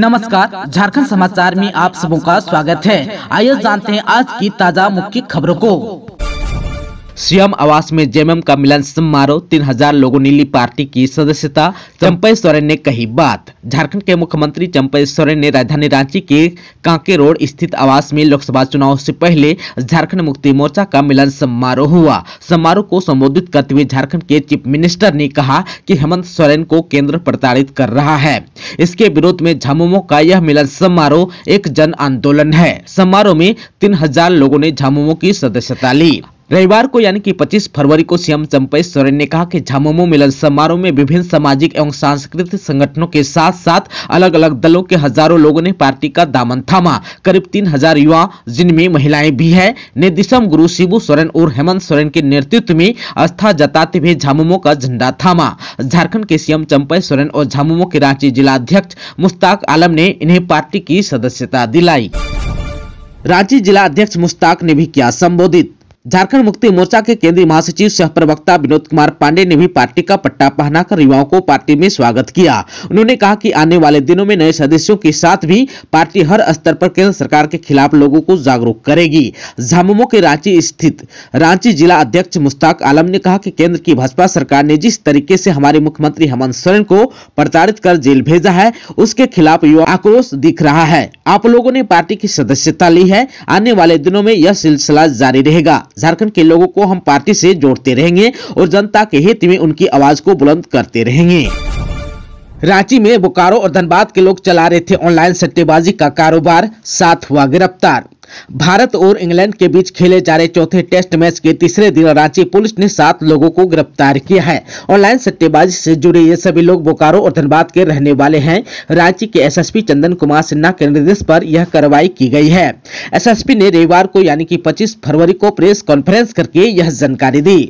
नमस्कार झारखंड समाचार में आप सबों का स्वागत है आइए जानते हैं आज की ताजा मुख्य खबरों को सीएम आवास में जेएमएम का मिलन समारोह तीन हजार लोगों ने ली पार्टी की सदस्यता चंपई सोरेन ने कही बात झारखंड के मुख्यमंत्री चंपई सोरेन ने राजधानी रांची के कांके रोड स्थित आवास में लोकसभा चुनाव से पहले झारखंड मुक्ति मोर्चा का मिलन समारोह हुआ समारोह को संबोधित करते हुए झारखंड के चीफ मिनिस्टर ने कहा कि हेमंत सोरेन को केंद्र प्रताड़ित कर रहा है इसके विरोध में झामुमो का यह मिलन समारोह एक जन आंदोलन है समारोह में तीन हजार लोगों ने झामुमो की सदस्यता ली रविवार को यानी कि 25 फरवरी को सीएम चंपई सोरेन ने कहा कि झामुमो मिलन समारोह में विभिन्न सामाजिक एवं सांस्कृतिक संगठनों के साथ साथ अलग अलग दलों के हजारों लोगों ने पार्टी का दामन थामा करीब तीन हजार युवा जिनमें महिलाएं भी है ने दिशम गुरु शिबू सोरेन और हेमंत सोरेन के नेतृत्व में आस्था जताते हुए झामुमो का झंडा थामा झारखंड के सीएम चंपई सोरेन और झामुमो के रांची जिलाध्यक्ष मुश्ताक आलम ने इन्हें पार्टी की सदस्यता दिलाई रांची जिला अध्यक्ष मुश्ताक ने भी किया संबोधित झारखंड मुक्ति मोर्चा के केंद्रीय महासचिव सह प्रवक्ता विनोद कुमार पांडे ने भी पार्टी का पट्टा पहनाकर युवाओं को पार्टी में स्वागत किया उन्होंने कहा कि आने वाले दिनों में नए सदस्यों के साथ भी पार्टी हर स्तर पर केंद्र सरकार के खिलाफ लोगों को जागरूक करेगी झामुमो के रांची स्थित रांची जिला अध्यक्ष मुश्ताक आलम ने कहा की केंद्र की भाजपा सरकार ने जिस तरीके ऐसी हमारे मुख्यमंत्री हेमंत सोरेन को प्रताड़ित कर जेल भेजा है उसके खिलाफ युवा आक्रोश दिख रहा है आप लोगों ने पार्टी की सदस्यता ली है आने वाले दिनों में यह सिलसिला जारी रहेगा झारखंड के लोगों को हम पार्टी से जोड़ते रहेंगे और जनता के हित में उनकी आवाज को बुलंद करते रहेंगे रांची में बोकारो और धनबाद के लोग चला रहे थे ऑनलाइन सट्टेबाजी का कारोबार साथ हुआ गिरफ्तार भारत और इंग्लैंड के बीच खेले जा रहे चौथे टेस्ट मैच के तीसरे दिन रांची पुलिस ने सात लोगों को गिरफ्तार किया है ऑनलाइन सट्टेबाजी से जुड़े ये सभी लोग बोकारो और धनबाद के रहने वाले हैं रांची के एसएसपी चंदन कुमार सिन्हा के निर्देश पर यह कार्रवाई की गई है एसएसपी ने रविवार को यानी कि 25 फरवरी को प्रेस कॉन्फ्रेंस करके यह जानकारी दी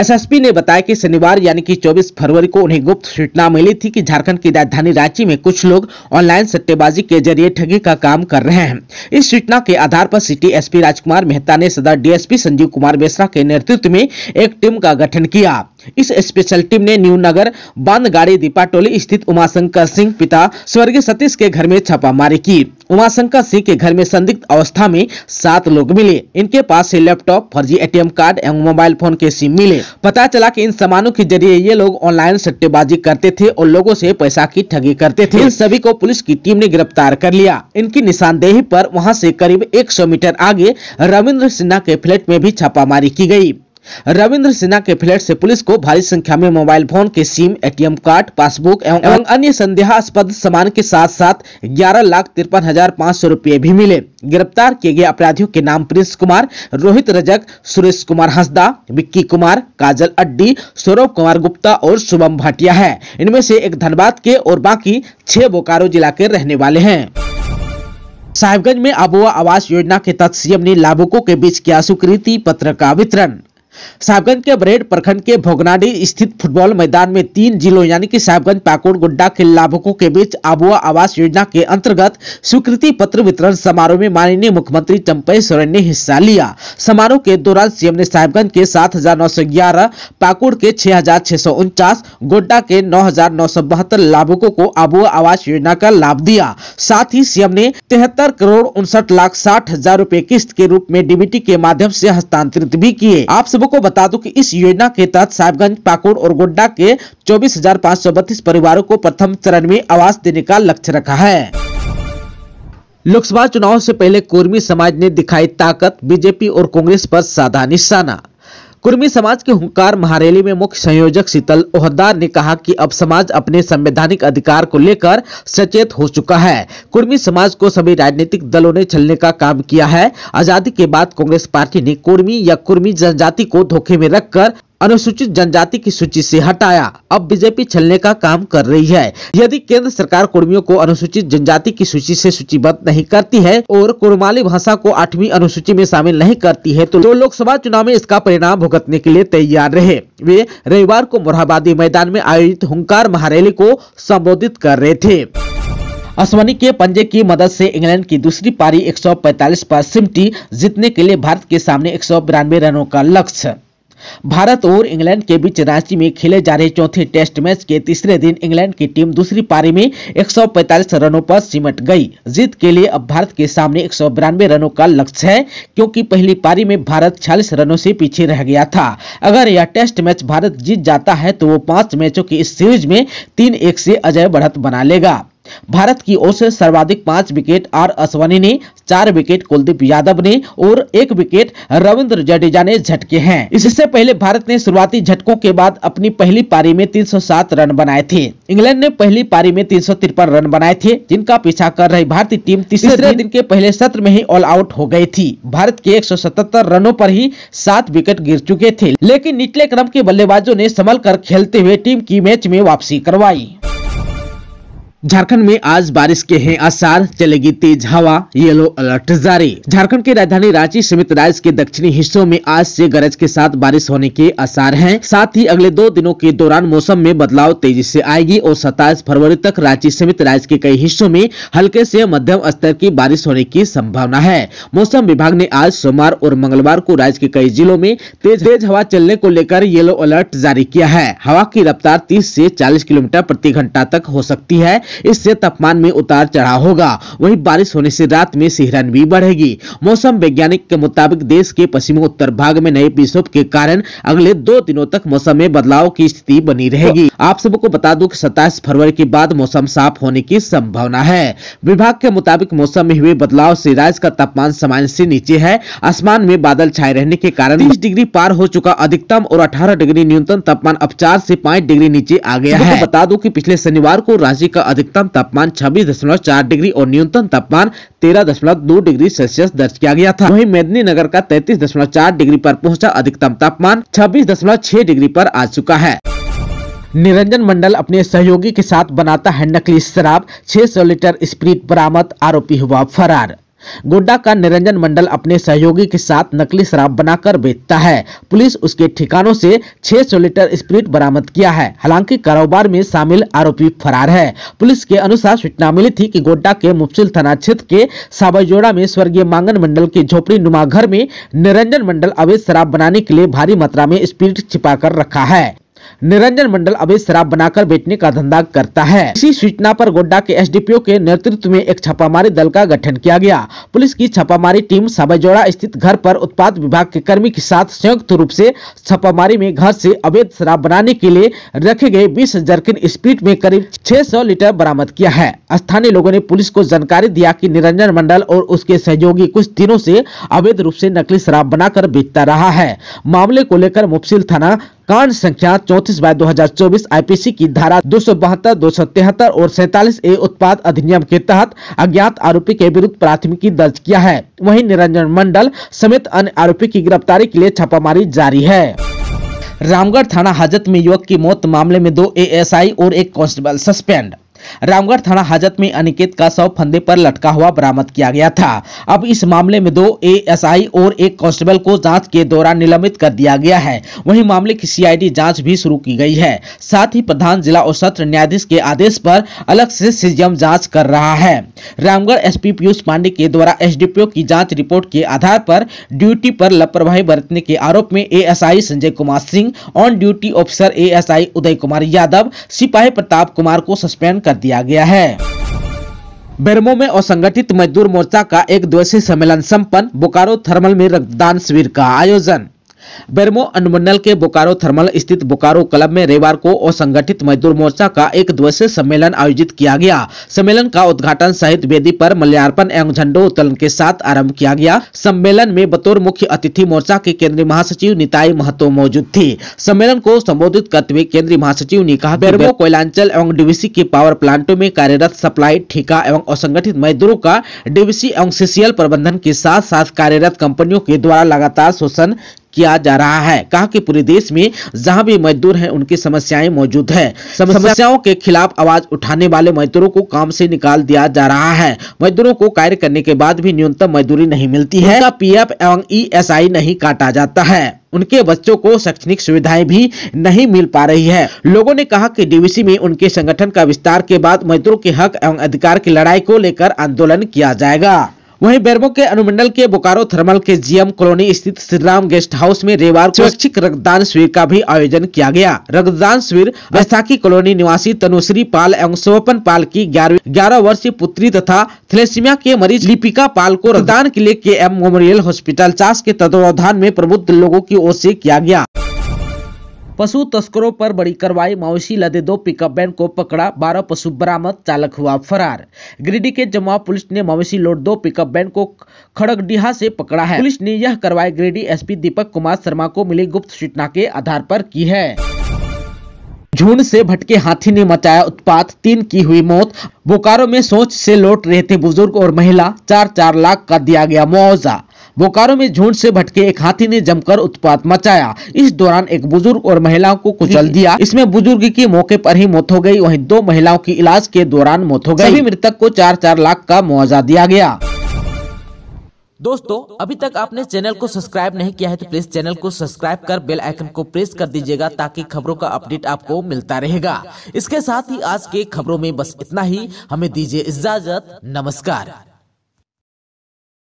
एसएसपी ने बताया कि शनिवार यानी कि 24 फरवरी को उन्हें गुप्त सूचना मिली थी कि झारखंड की राजधानी रांची में कुछ लोग ऑनलाइन सट्टेबाजी के जरिए ठगी का काम कर रहे हैं इस सूचना के आधार पर सिटी एसपी राजकुमार मेहता ने सदर डीएसपी संजीव कुमार बेसरा के नेतृत्व में एक टीम का गठन किया इस स्पेशल टीम ने न्यू नगर बांधगाड़ी दीपाटोली स्थित उमाशंकर सिंह पिता स्वर्गीय सतीश के घर में छापामारी की उमाशंकर सिंह के घर में संदिग्ध अवस्था में सात लोग मिले इनके पास से लैपटॉप फर्जी एटीएम कार्ड एवं मोबाइल फोन के सिम मिले पता चला कि इन सामानों के जरिए ये लोग ऑनलाइन सट्टेबाजी करते थे और लोगों से पैसा की ठगी करते थे इन सभी को पुलिस की टीम ने गिरफ्तार कर लिया इनकी निशानदेही पर वहाँ से करीब एक मीटर आगे रविन्द्र सिन्हा के फ्लैट में भी छापामारी की गयी रविंद्र सिन्हा के फ्लैट से पुलिस को भारी संख्या में मोबाइल फोन के सिम एटीएम कार्ड पासबुक एवं, अन्य संदेहास्पद सामान के साथ साथ ग्यारह लाख तिरपन हजार पाँच सौ रूपए भी मिले गिरफ्तार किए गए अपराधियों के नाम प्रिंस कुमार रोहित रजक सुरेश कुमार हंसदा विक्की कुमार काजल अड्डी सौरभ कुमार गुप्ता और शुभम भाटिया है इनमें से एक धनबाद के और बाकी छह बोकारो जिला के रहने वाले हैं साहिबगंज में अबुआ आवास योजना के तहत सीएम ने लाभुकों के बीच किया स्वीकृति पत्र का वितरण साहबगंज के बरेड प्रखंड के भोगनाडी स्थित फुटबॉल मैदान में तीन जिलों यानी कि साहबगंज पाकुड़ गोड्डा के लाभुकों के बीच आबुआ आवास योजना के अंतर्गत स्वीकृति पत्र वितरण समारोह में माननीय मुख्यमंत्री चंपई सोरेन ने हिस्सा लिया समारोह के दौरान सीएम ने साहबगंज के सात पाकुड़ के छह गोड्डा के नौ लाभुकों को आबुआ आवास योजना का लाभ दिया साथ ही सीएम ने तिहत्तर करोड़ उनसठ लाख साठ हजार रूपए किस्त के रूप में डीबीटी के माध्यम ऐसी हस्तांतरित भी किए आप दर्शकों को बता दूं कि इस योजना के तहत साहिबगंज पाकुड़ और गोड्डा के चौबीस परिवारों को प्रथम चरण में आवास देने का लक्ष्य रखा है लोकसभा चुनाव से पहले कुर्मी समाज ने दिखाई ताकत बीजेपी और कांग्रेस पर साधा निशाना कुर्मी समाज के हुंकार महारैली में मुख्य संयोजक शीतल ओहदार ने कहा कि अब समाज अपने संवैधानिक अधिकार को लेकर सचेत हो चुका है कुर्मी समाज को सभी राजनीतिक दलों ने छलने का काम किया है आजादी के बाद कांग्रेस पार्टी ने कुर्मी या कुर्मी जनजाति को धोखे में रखकर अनुसूचित जनजाति की सूची से हटाया अब बीजेपी छलने का काम कर रही है यदि केंद्र सरकार कुर्मियों को अनुसूचित जनजाति की सूची से सूचीबद्ध नहीं करती है और कुरमाली भाषा को आठवीं अनुसूची में शामिल नहीं करती है तो, जो लोकसभा चुनाव में इसका परिणाम भुगतने के लिए तैयार रहे वे रविवार को मोरहाबादी मैदान में आयोजित हंकार महारैली को संबोधित कर रहे थे अश्वनी के पंजे की मदद से इंग्लैंड की दूसरी पारी 145 पर सिमटी जीतने के लिए भारत के सामने एक रनों का लक्ष्य भारत और इंग्लैंड के बीच रांची में खेले जा रहे चौथे टेस्ट मैच के तीसरे दिन इंग्लैंड की टीम दूसरी पारी में 145 रनों पर सिमट गई जीत के लिए अब भारत के सामने एक रनों का लक्ष्य है क्योंकि पहली पारी में भारत छियालीस रनों से पीछे रह गया था अगर यह टेस्ट मैच भारत जीत जाता है तो वो पांच मैचों की इस सीरीज में तीन एक से अजय बढ़त बना लेगा भारत की ओर से सर्वाधिक पांच विकेट आर अश्वनी ने चार विकेट कुलदीप यादव ने और एक विकेट रविंद्र जडेजा ने झटके हैं इससे पहले भारत ने शुरुआती झटकों के बाद अपनी पहली पारी में 307 रन बनाए थे इंग्लैंड ने पहली पारी में तीन रन बनाए थे जिनका पीछा कर रही भारतीय टीम तीसरे दिन, के पहले सत्र में ही ऑल आउट हो गयी थी भारत के एक रनों आरोप ही सात विकेट गिर चुके थे लेकिन निचले क्रम के बल्लेबाजों ने संभल कर खेलते हुए टीम की मैच में वापसी करवाई झारखंड में आज बारिश के हैं आसार चलेगी तेज हवा येलो अलर्ट जारी झारखंड के राजधानी रांची समेत राज्य के दक्षिणी हिस्सों में आज से गरज के साथ बारिश होने के आसार हैं साथ ही अगले दो दिनों के दौरान मौसम में बदलाव तेजी से आएगी और 27 फरवरी तक रांची समेत राज्य के कई हिस्सों में हल्के से मध्यम स्तर की बारिश होने की संभावना है मौसम विभाग ने आज सोमवार और मंगलवार को राज्य के कई जिलों में तेज तेज हवा चलने को लेकर येलो अलर्ट जारी किया है हवा की रफ्तार तीस ऐसी चालीस किलोमीटर प्रति घंटा तक हो सकती है इससे तापमान में उतार चढ़ाव होगा वहीं बारिश होने से रात में सिहरन भी बढ़ेगी मौसम वैज्ञानिक के मुताबिक देश के पश्चिमी उत्तर भाग में नए विक्षोभ के कारण अगले दो दिनों तक मौसम में बदलाव की स्थिति बनी रहेगी आप सबको बता दूं कि सत्ताईस फरवरी के बाद मौसम साफ होने की संभावना है विभाग के मुताबिक मौसम में हुए बदलाव से राज्य का तापमान सामान्य से नीचे है आसमान में बादल छाए रहने के कारण तीस डिग्री पार हो चुका अधिकतम और अठारह डिग्री न्यूनतम तापमान अब चार से पाँच डिग्री नीचे आ गया है बता दूं की पिछले शनिवार को रांची का अधिकतम तापमान छब्बीस दशमलव चार डिग्री और न्यूनतम तापमान तेरह दशमलव दो डिग्री सेल्सियस दर्ज किया गया था वहीं नगर का तैतीस दशमलव चार डिग्री पर पहुंचा अधिकतम तापमान छब्बीस दशमलव छह डिग्री पर आ चुका है निरंजन मंडल अपने सहयोगी के साथ बनाता है नकली शराब सौ लीटर स्प्रीट बरामद आरोपी हुआ फरार गोड्डा का निरंजन मंडल अपने सहयोगी के साथ नकली शराब बनाकर बेचता है पुलिस उसके ठिकानों से 600 लीटर स्प्रिट बरामद किया है हालांकि कारोबार में शामिल आरोपी फरार है पुलिस के अनुसार सूचना मिली थी कि गोड्डा के मुफसिल थाना क्षेत्र के साबरजोड़ा में स्वर्गीय मांगन मंडल के झोपड़ी नुमा घर में निरंजन मंडल अवैध शराब बनाने के लिए भारी मात्रा में स्प्रिट छिपा रखा है निरंजन मंडल अवैध शराब बनाकर बेचने का धंधा करता है इसी सूचना पर गोड्डा के एसडीपीओ के नेतृत्व में एक छापामारी दल का गठन किया गया पुलिस की छापामारी टीम साबाजोड़ा स्थित घर पर उत्पाद विभाग के कर्मी के साथ संयुक्त रूप से छापामारी में घर से अवैध शराब बनाने के लिए रखे गए बीस जर्किन स्पीड में करीब सौ लीटर बरामद किया है स्थानीय लोगों ने पुलिस को जानकारी दिया कि निरंजन मंडल और उसके सहयोगी कुछ दिनों से अवैध रूप से नकली शराब बनाकर बेचता रहा है मामले को लेकर मुफसिल थाना कांड संख्या चौतीस बाय पी आईपीसी की धारा दो सौ बहत्तर दो सौ तिहत्तर और सैतालीस ए उत्पाद अधिनियम के तहत अज्ञात आरोपी के विरुद्ध प्राथमिकी दर्ज किया है वहीं निरंजन मंडल समेत अन्य आरोपी की गिरफ्तारी के लिए छापामारी जारी है रामगढ़ थाना हाजत में युवक की मौत मामले में दो एएसआई और एक कांस्टेबल सस्पेंड रामगढ़ थाना हाजत में अनिकेत का शव फंदे पर लटका हुआ बरामद किया गया था अब इस मामले में दो एएसआई और एक कांस्टेबल को जांच के दौरान निलंबित कर दिया गया है वहीं मामले की सीआईडी जांच भी शुरू की गई है साथ ही प्रधान जिला और सत्र न्यायाधीश के आदेश पर अलग से सीजीएम जांच कर रहा है रामगढ़ एस पीयूष पांडे के द्वारा एस की जाँच रिपोर्ट के आधार आरोप ड्यूटी आरोप लापरवाही बरतने के आरोप में A Sanjay Kumar Singh on duty officer A Uday Kumar Yadav सिपाही प्रताप कुमार को सस्पेंड कर कर दिया गया है बेरमो में असंगठित मजदूर मोर्चा का एक दिवसीय सम्मेलन संपन्न बोकारो थर्मल में रक्तदान शिविर का आयोजन बेरमो अनुमंडल के बोकारो थर्मल स्थित बोकारो क्लब में रविवार को असंगठित मजदूर मोर्चा का एक दिवसीय सम्मेलन आयोजित किया गया सम्मेलन का उद्घाटन सहित वेदी पर मल्यार्पण एवं झंडो उत्तोलन के साथ आरंभ किया गया सम्मेलन में बतौर मुख्य अतिथि मोर्चा के केंद्रीय महासचिव निताई महतो मौजूद थी सम्मेलन को संबोधित करते हुए केंद्रीय महासचिव ने कहा बेरमो कोयलांचल एवं डीवीसी के पावर प्लांटों में कार्यरत सप्लाई ठेका एवं असंगठित मजदूरों का डीवीसी एवं सीसीएल प्रबंधन के साथ साथ कार्यरत कंपनियों के द्वारा लगातार शोषण किया जा रहा है कहा कि पूरे देश में जहां भी मजदूर हैं उनकी समस्याएं मौजूद है समस्याओं के खिलाफ आवाज उठाने वाले मजदूरों को काम से निकाल दिया जा रहा है मजदूरों को कार्य करने के बाद भी न्यूनतम मजदूरी नहीं मिलती है पीएफ एवं ईएसआई नहीं काटा जाता है उनके बच्चों को शैक्षणिक सुविधाएं भी नहीं मिल पा रही है लोगों ने कहा कि डीवीसी में उनके संगठन का विस्तार के बाद मजदूरों के हक एवं अधिकार की लड़ाई को लेकर आंदोलन किया जाएगा वहीं बेरमो के अनुमंडल के बोकारो थर्मल के जीएम कॉलोनी स्थित श्रीराम गेस्ट हाउस में रविवार को स्वैच्छिक रक्तदान शिविर का भी आयोजन किया गया रक्तदान शिविर बैसाखी कॉलोनी निवासी तनुश्री पाल एवं शोभन पाल की ग्यारह वर्षीय पुत्री तथा थलेसिमिया के मरीज लिपिका पाल को रक्तदान के लिए के एम मेमोरियल हॉस्पिटल चास के तत्वावधान में प्रबुद्ध लोगों की ओर ऐसी किया गया पशु तस्करों पर बड़ी कार्रवाई मवेशी लदे दो पिकअप वैन को पकड़ा बारह पशु बरामद चालक हुआ फरार गिरिडीह के जमुआ पुलिस ने मवेशी लोड दो पिकअप वैन को खड़गडीहा से पकड़ा है पुलिस ने यह कार्रवाई गिरिडीह एसपी दीपक कुमार शर्मा को मिली गुप्त सूचना के आधार पर की है झुंड से भटके हाथी ने मचाया उत्पात तीन की हुई मौत बोकारो में सोच से लौट रहे थे बुजुर्ग और महिला चार चार लाख का दिया गया मुआवजा बोकारो में झुंड से भटके एक हाथी ने जमकर उत्पात मचाया इस दौरान एक बुजुर्ग और महिलाओं को कुचल दिया इसमें बुजुर्ग की मौके पर ही मौत हो गई वहीं दो महिलाओं की इलाज के दौरान मौत हो गई सभी मृतक को चार चार लाख का मुआवजा दिया गया दोस्तों अभी तक आपने चैनल को सब्सक्राइब नहीं किया है तो प्लीज चैनल को सब्सक्राइब कर बेल आइकन को प्रेस कर दीजिएगा ताकि खबरों का अपडेट आपको मिलता रहेगा इसके साथ ही आज के खबरों में बस इतना ही हमें दीजिए इजाजत नमस्कार